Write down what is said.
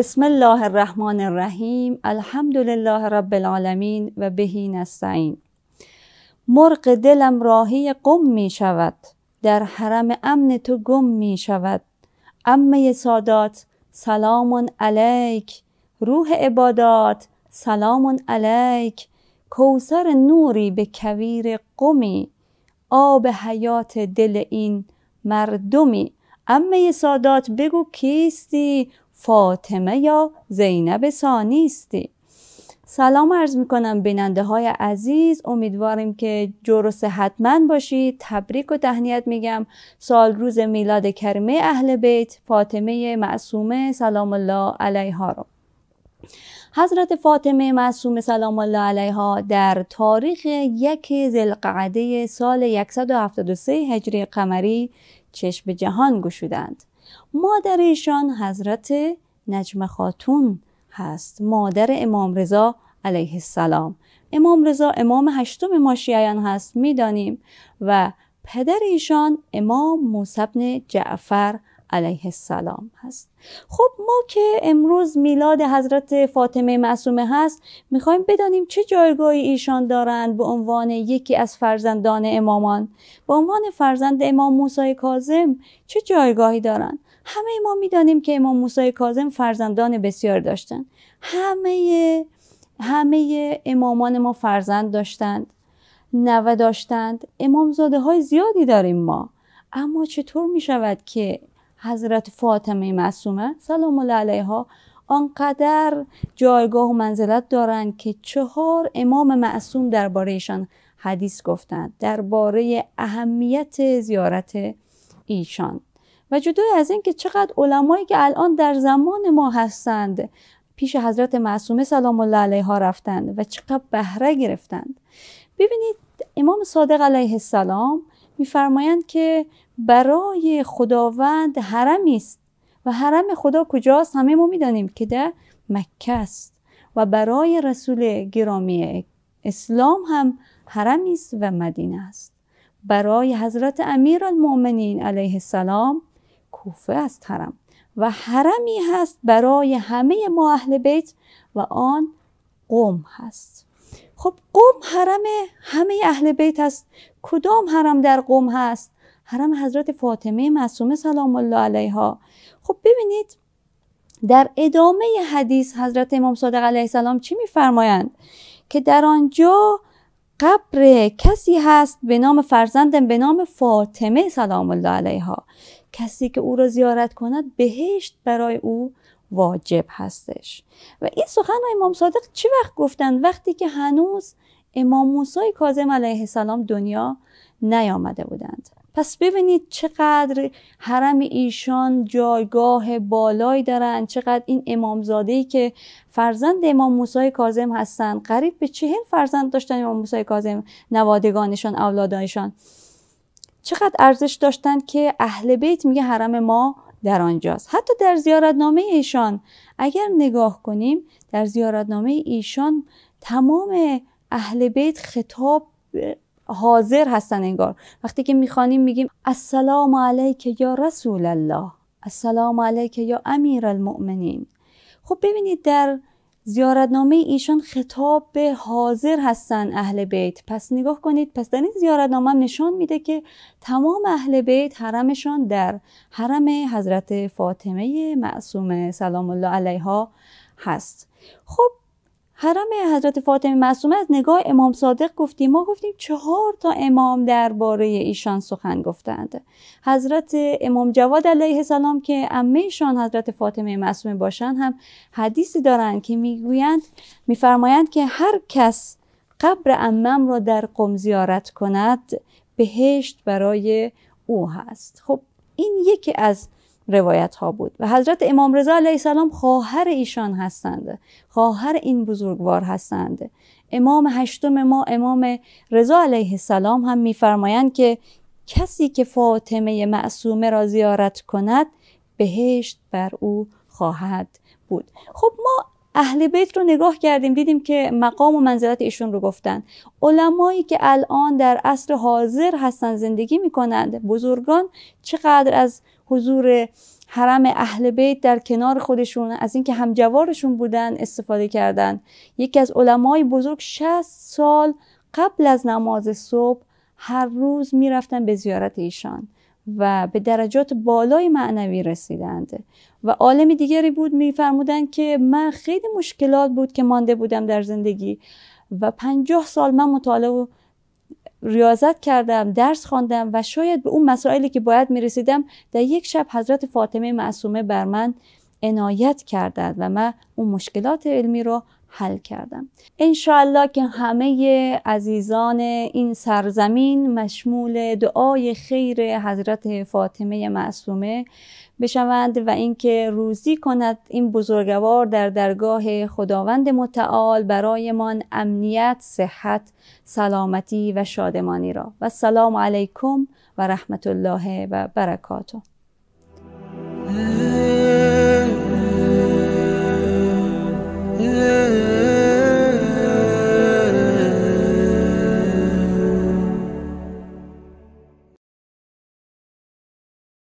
بسم الله الرحمن الرحیم الحمد لله رب العالمین و بهی نستعین مرغ دلم راهی قم می شود در حرم امن تو گم می شود امه سادات سلام علیک روح عبادات سلام علیک کوسر نوری به کویر قمی آب حیات دل این مردمی امه سادات بگو کیستی فاطمه یا زینب سانیستی سلام عرض می کنم بیننده های عزیز امیدواریم که جور و صحتمند باشید تبریک و تهنیت میگم سال روز میلاد کرمه اهل بیت فاطمه معصومه سلام الله علیها رو حضرت فاطمه معصوم سلام الله علیها در تاریخ یک زلقعده سال 173 هجری قمری چشم جهان گشودند مادر ایشان حضرت نجم خاتون هست مادر امام رضا علیه السلام امام رضا امام هشتم ما شیعیان هست میدانیم و پدر ایشان امام موسی بن جعفر علیه السلام هست خب ما که امروز میلاد حضرت فاطمه معصومه هست میخوایم بدانیم چه جایگاهی ایشان دارند به عنوان یکی از فرزندان امامان به عنوان فرزند امام موسی کاظم چه جایگاهی دارند همه ما میدانیم که امام موسی کاظم فرزندان بسیار داشتند همه همه امامان ما فرزند داشتند نوه داشتند امامزاده های زیادی داریم ما اما چطور میشود که حضرت فاطمه معصومه سلام الله علیها آنقدر جایگاه و منزلت دارند که چهار امام معصوم ایشان حدیث گفتند درباره اهمیت زیارت ایشان و جدا از اینکه چقدر علمایی که الان در زمان ما هستند پیش حضرت معصومه سلام الله علیها رفتند و چقدر بهره گرفتند ببینید امام صادق علیه السلام میفرمایند که برای خداوند حرمی است و حرم خدا کجاست همه ما میدانیم که در مکه است و برای رسول گرامی اسلام هم حرمی است و مدینه است برای حضرت المؤمنین علیه السلام کوفه است حرم و حرمی هست برای همه ما اهل بیت و آن قوم هست خب قوم حرم همه اهل بیت است کدام حرم در قوم هست حرم حضرت فاطمه معصومه سلام الله علیها خب ببینید در ادامه حدیث حضرت امام صادق علیه السلام چی میفرمایند که در آنجا قبر کسی هست به نام فرزندم به نام فاطمه سلام الله علیها کسی که او را زیارت کند بهشت برای او واجب هستش و این سخن امام صادق چه وقت گفتند وقتی که هنوز امام موسی کاظم علیه السلام دنیا نیامده بودند پس ببینید چقدر حرم ایشان جایگاه بالایی دارند چقدر این امامزاده ای که فرزند امام موسی کاظم هستند قریب به چهل فرزند داشتن امام موسی کاظم نوادگانشان اولادانشان چقدر ارزش داشتند که اهل بیت میگه حرم ما در آنجاست حتی در زیارتنامه ایشان اگر نگاه کنیم در زیارتنامه ایشان تمام اهل بیت خطاب حاضر هستن انگار وقتی که میخوانیم میگیم السلام علیک یا رسول الله السلام علیک یا امیر المؤمنین خب ببینید در زیارتنامه ایشان خطاب به حاضر هستن اهل بیت پس نگاه کنید پس در این زیارتنامه نشان میده که تمام اهل بیت حرمشان در حرم حضرت فاطمه معصومه سلام الله علیها هست خب حرم حضرت فاطمه معصومه از نگاه امام صادق گفتیم ما گفتیم چهار تا امام درباره ایشان سخن گفتند حضرت امام جواد علیه السلام که ایشان حضرت فاطمه معصومه باشند هم حدیثی دارند که میگویند میفرمایند که هر کس قبر امم را در قم زیارت کند بهشت برای او هست خب این یکی از روایت ها بود و حضرت امام رضا علیه السلام خواهر ایشان هستند خواهر این بزرگوار هستند امام هشتم ما امام رضا علیه السلام هم میفرمایند که کسی که فاطمه معصومه را زیارت کند بهشت بر او خواهد بود خب ما اهل بیت رو نگاه کردیم دیدیم که مقام و منزلت ایشون رو گفتن علمایی که الان در عصر حاضر هستن زندگی میکنند بزرگان چقدر از حضور حرم اهل بیت در کنار خودشون از اینکه همجوارشون بودن استفاده کردند یکی از علمای بزرگ 60 سال قبل از نماز صبح هر روز میرفتن به زیارت ایشان و به درجات بالای معنوی رسیدند و عالم دیگری بود میفرمودند که من خیلی مشکلات بود که مانده بودم در زندگی و پنجاه سال من مطالعه و ریاضت کردم درس خواندم و شاید به اون مسائلی که باید میرسیدم در یک شب حضرت فاطمه معصومه بر من عنایت کردند و من اون مشکلات علمی رو حل کردم انشاالله که همه عزیزان این سرزمین مشمول دعای خیر حضرت فاطمه معصومه بشوند و اینکه روزی کند این بزرگوار در درگاه خداوند متعال برایمان امنیت، صحت، سلامتی و شادمانی را و سلام علیکم و رحمت الله و برکاته